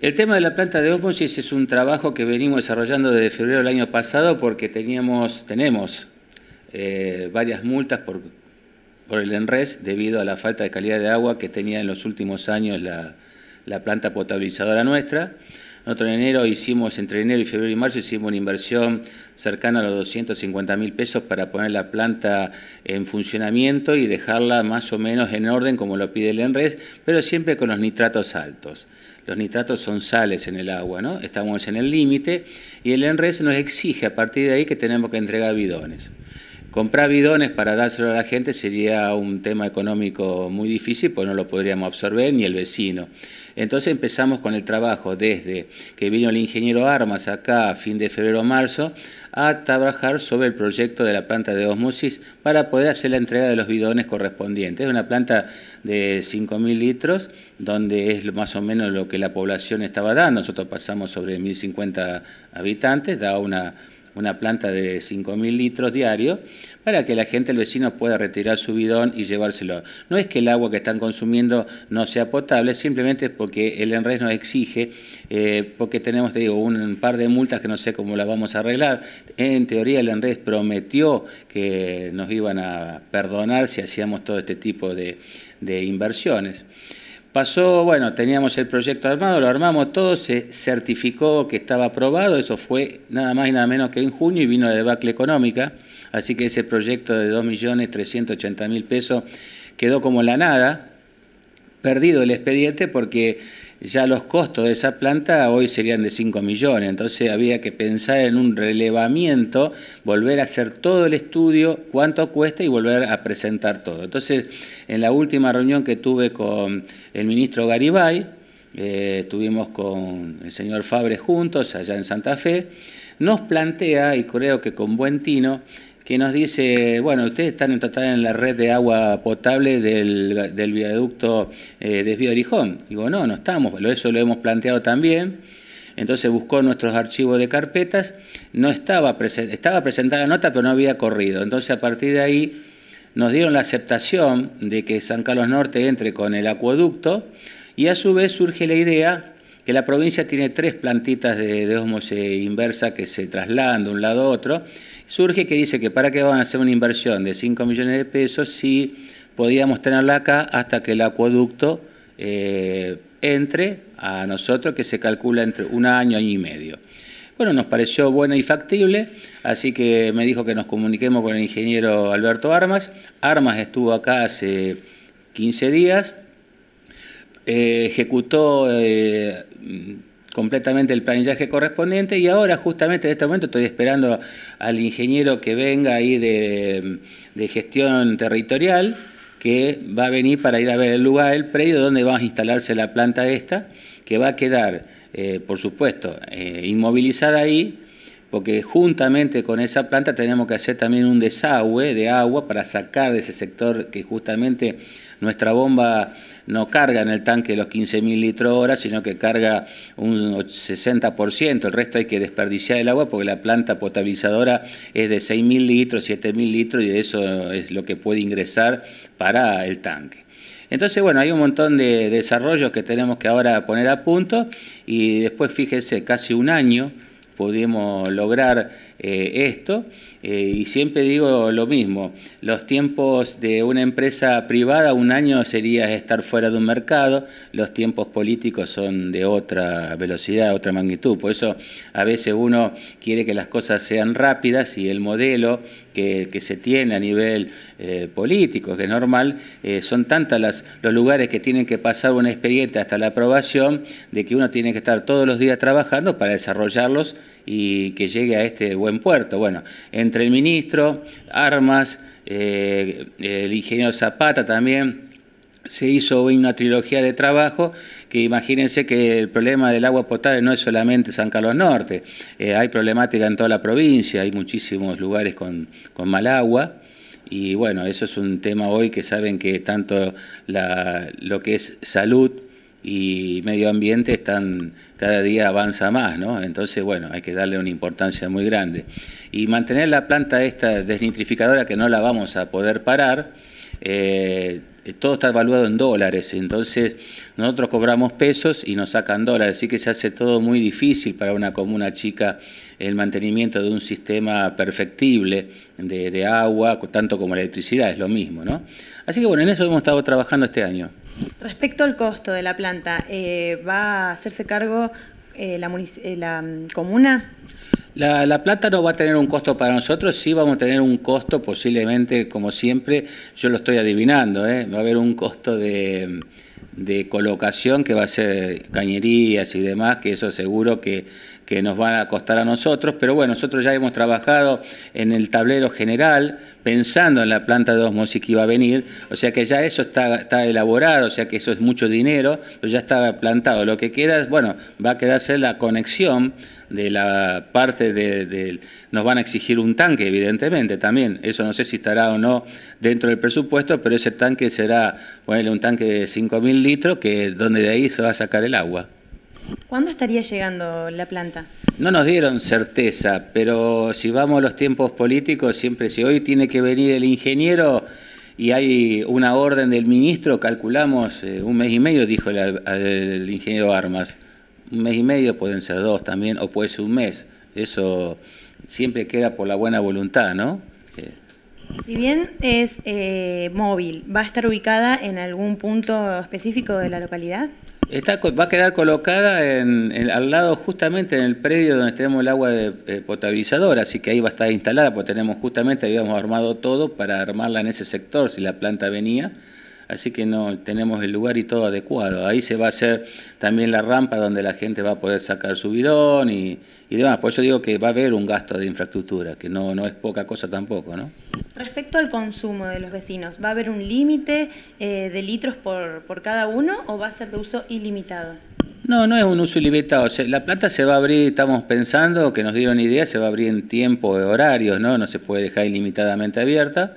El tema de la planta de Osmosis es un trabajo que venimos desarrollando desde febrero del año pasado porque teníamos, tenemos eh, varias multas por, el ENRES debido a la falta de calidad de agua que tenía en los últimos años la, la planta potabilizadora nuestra. Nosotros en enero hicimos, entre enero y febrero y marzo, hicimos una inversión cercana a los 250 mil pesos para poner la planta en funcionamiento y dejarla más o menos en orden como lo pide el ENRES, pero siempre con los nitratos altos. Los nitratos son sales en el agua, ¿no? Estamos en el límite y el ENRES nos exige a partir de ahí que tenemos que entregar bidones. Comprar bidones para dárselo a la gente sería un tema económico muy difícil, pues no lo podríamos absorber ni el vecino. Entonces empezamos con el trabajo desde que vino el ingeniero Armas acá a fin de febrero o marzo a trabajar sobre el proyecto de la planta de osmosis para poder hacer la entrega de los bidones correspondientes. Es una planta de 5.000 litros, donde es más o menos lo que la población estaba dando. Nosotros pasamos sobre 1.050 habitantes, da una una planta de 5.000 litros diario, para que la gente, el vecino, pueda retirar su bidón y llevárselo. No es que el agua que están consumiendo no sea potable, simplemente es porque el ENRES nos exige, eh, porque tenemos, digo, un par de multas que no sé cómo las vamos a arreglar. En teoría el ENRES prometió que nos iban a perdonar si hacíamos todo este tipo de inversiones. Pasó, bueno, teníamos el proyecto armado, lo armamos todo, se certificó que estaba aprobado, eso fue nada más y nada menos que en junio y vino la debacle económica, así que ese proyecto de 2.380.000 pesos quedó como la nada, perdido el expediente porque ya los costos de esa planta hoy serían de 5 millones, entonces había que pensar en un relevamiento, volver a hacer todo el estudio, cuánto cuesta y volver a presentar todo. Entonces, en la última reunión que tuve con el ministro Garibay, eh, con el señor Fabre juntos allá en Santa Fe, nos plantea, y creo que con buen tino, que nos dice, bueno, ustedes están en la red de agua potable del, del viaducto eh, Desvío Orijón. Digo, no, no estamos, eso lo hemos planteado también. Entonces buscó nuestros archivos de carpetas, no estaba, estaba presentada la nota, pero no había corrido. Entonces a partir de ahí nos dieron la aceptación de que San Carlos Norte entre con el acueducto y a su vez surge la idea que la provincia tiene tres plantitas de, osmosis inversa que se trasladan de un lado a otro surge que dice que para qué van a hacer una inversión de 5 millones de pesos si podíamos tenerla acá hasta que el acueducto eh, entre a nosotros, que se calcula entre un año, año y medio. Bueno, nos pareció buena y factible, así que me dijo que nos comuniquemos con el ingeniero Alberto Armas. Armas estuvo acá hace 15 días, eh, ejecutó... Eh, completamente el planillaje correspondiente y ahora justamente en este momento estoy esperando al ingeniero que venga ahí de, gestión territorial que va a venir para ir a ver el lugar, el predio donde va a instalarse la planta esta, que va a quedar, eh, por supuesto, eh, inmovilizada ahí porque juntamente con esa planta tenemos que hacer también un desagüe de agua para sacar de ese sector que justamente nuestra bomba no carga en el tanque los 15.000 litros hora, sino que carga un 60%, el resto hay que desperdiciar el agua porque la planta potabilizadora es de 6.000 litros, 7.000 litros y eso es lo que puede ingresar para el tanque. Entonces, bueno, hay un montón de desarrollos que tenemos que ahora poner a punto y después, fíjese, casi un año pudimos lograr eh, esto. Eh, y siempre digo lo mismo, los tiempos de una empresa privada, un año sería estar fuera de un mercado, los tiempos políticos son de otra velocidad, otra magnitud. Por eso a veces uno quiere que las cosas sean rápidas y el modelo que, se tiene a nivel eh, político, que es normal, son tantas los lugares que tienen que pasar un expediente hasta la aprobación, de que uno tiene que estar todos los días trabajando para desarrollarlos y que llegue a este buen puerto. Bueno, entre el ministro, Armas, eh, el ingeniero Zapata también, se hizo hoy una trilogía de trabajo que imagínense que el problema del agua potable no es solamente San Carlos Norte, eh, hay problemática en toda la provincia, hay muchísimos lugares con, mal agua. Y bueno, eso es un tema hoy que saben que tanto lo que es salud y medio ambiente están cada día avanza más, ¿no? Entonces, bueno, hay que darle una importancia muy grande. Y mantener la planta esta desnitrificadora que no la vamos a poder parar, eh, todo está evaluado en dólares, entonces nosotros cobramos pesos y nos sacan dólares, así que se hace todo muy difícil para una comuna chica el mantenimiento de un sistema perfectible de, de agua, tanto como electricidad, es lo mismo, ¿no? Así que bueno, en eso hemos estado trabajando este año. Respecto al costo de la planta, eh, ¿va a hacerse cargo eh, la, eh, mm, comuna? La, planta no va a tener un costo para nosotros, sí vamos a tener un costo posiblemente, como siempre, yo lo estoy adivinando, va a haber un costo de colocación que va a ser cañerías y demás, que eso seguro que que nos van a costar a nosotros, pero bueno, nosotros ya hemos trabajado en el tablero general pensando en la planta de osmosis que iba a venir, o sea que ya eso está, elaborado, o sea que eso es mucho dinero, pero ya está plantado. Lo que queda, es bueno, va a quedarse la conexión de la parte de, Nos van a exigir un tanque, evidentemente, también. Eso no sé si estará o no dentro del presupuesto, pero ese tanque será, ponele un tanque de 5.000 litros, que donde de ahí se va a sacar el agua. ¿Cuándo estaría llegando la planta? No nos dieron certeza, pero si vamos a los tiempos políticos, siempre si hoy tiene que venir el ingeniero y hay una orden del ministro, calculamos eh, un mes y medio, dijo el, ingeniero Armas. Un mes y medio pueden ser dos también, o puede ser un mes. Eso siempre queda por la buena voluntad, ¿no? Eh. Si bien es eh, móvil, ¿va a estar ubicada en algún punto específico de la localidad? va a quedar colocada al lado justamente en el predio donde tenemos el agua de, eh, potabilizadora, así que ahí va a estar instalada, porque tenemos justamente, habíamos armado todo para armarla en ese sector, si la planta venía así que no tenemos el lugar y todo adecuado. Ahí se va a hacer también la rampa donde la gente va a poder sacar su bidón y, demás. Por eso digo que va a haber un gasto de infraestructura, que no, es poca cosa tampoco, ¿no? Respecto al consumo de los vecinos, ¿va a haber un límite eh, de litros por, por cada uno o va a ser de uso ilimitado? No, no es un uso ilimitado. La plata se va a abrir, estamos pensando, que nos dieron idea, se va a abrir en tiempo, horarios, ¿no? No se puede dejar ilimitadamente abierta.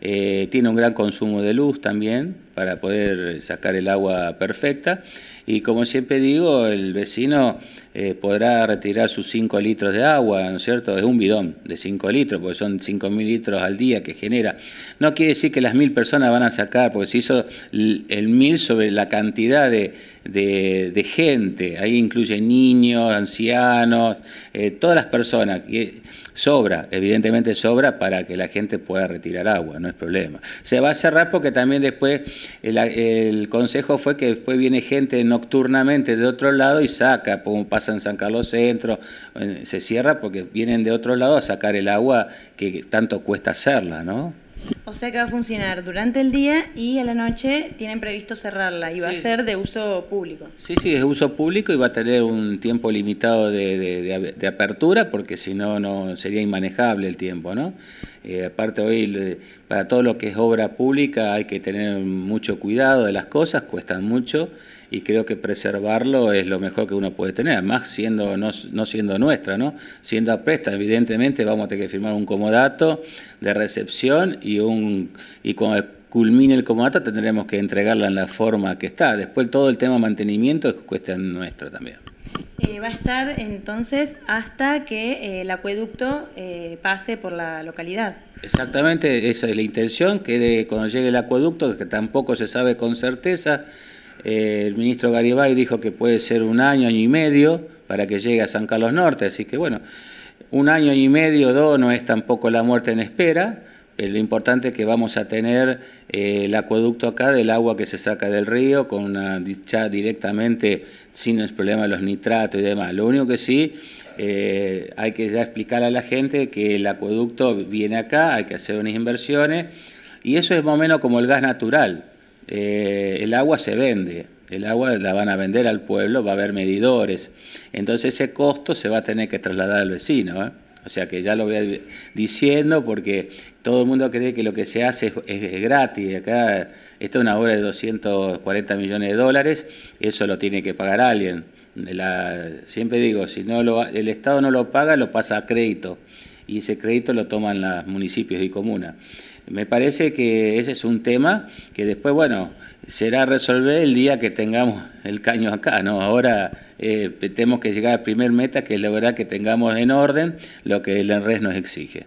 Eh, tiene un gran consumo de luz también, para poder sacar el agua perfecta. Y como siempre digo, el vecino eh, podrá retirar sus 5 litros de agua, ¿no es cierto? Es un bidón de 5 litros, porque son 5.000 litros al día que genera. No quiere decir que las 1.000 personas van a sacar, porque se hizo el 1.000 sobre la cantidad de, gente. Ahí incluye niños, ancianos, eh, todas las personas. que sobra, evidentemente sobra para que la gente pueda retirar agua, no es problema. Se va a cerrar porque también después el, consejo fue que después viene gente nocturnamente de otro lado y saca, como pasa en San Carlos Centro, se cierra porque vienen de otro lado a sacar el agua que tanto cuesta hacerla, ¿no? O sea que va a funcionar durante el día y a la noche tienen previsto cerrarla y va a ser de uso público. Sí, sí, es uso público y va a tener un tiempo limitado de, de, apertura porque si no, no sería inmanejable el tiempo, ¿no? Eh, aparte hoy, eh, para todo lo que es obra pública hay que tener mucho cuidado de las cosas, cuestan mucho y creo que preservarlo es lo mejor que uno puede tener, más siendo, no, siendo nuestra, ¿no? Siendo a presta, evidentemente vamos a tener que firmar un comodato de recepción y un y cuando culmine el comodato tendremos que entregarla en la forma que está. Después todo el tema mantenimiento es cuestión nuestra también. Eh, va a estar entonces hasta que eh, el acueducto eh, pase por la localidad. Exactamente, esa es la intención, que cuando llegue el acueducto, que tampoco se sabe con certeza, eh, el ministro Garibay dijo que puede ser un año, año y medio para que llegue a San Carlos Norte, así que bueno, un año y medio, dos, no es tampoco la muerte en espera, lo importante es que vamos a tener eh, el acueducto acá del agua que se saca del río, con una dicha directamente sin el problema de los nitratos y demás. Lo único que sí, eh, hay que ya explicar a la gente que el acueducto viene acá, hay que hacer unas inversiones, y eso es más o menos como el gas natural. Eh, el agua se vende, el agua la van a vender al pueblo, va a haber medidores, entonces ese costo se va a tener que trasladar al vecino. ¿eh? O sea que ya lo voy diciendo porque todo el mundo cree que lo que se hace es, gratis. Acá, esta es una obra de 240 millones de dólares, eso lo tiene que pagar alguien. La, siempre digo, si no lo, el Estado no lo paga, lo pasa a crédito y ese crédito lo toman los municipios y comunas. Me parece que ese es un tema que después, bueno, será resolver el día que tengamos el caño acá, ¿no? Ahora eh, tenemos que llegar al primer meta, que es lograr que tengamos en orden lo que el ENRES nos exige.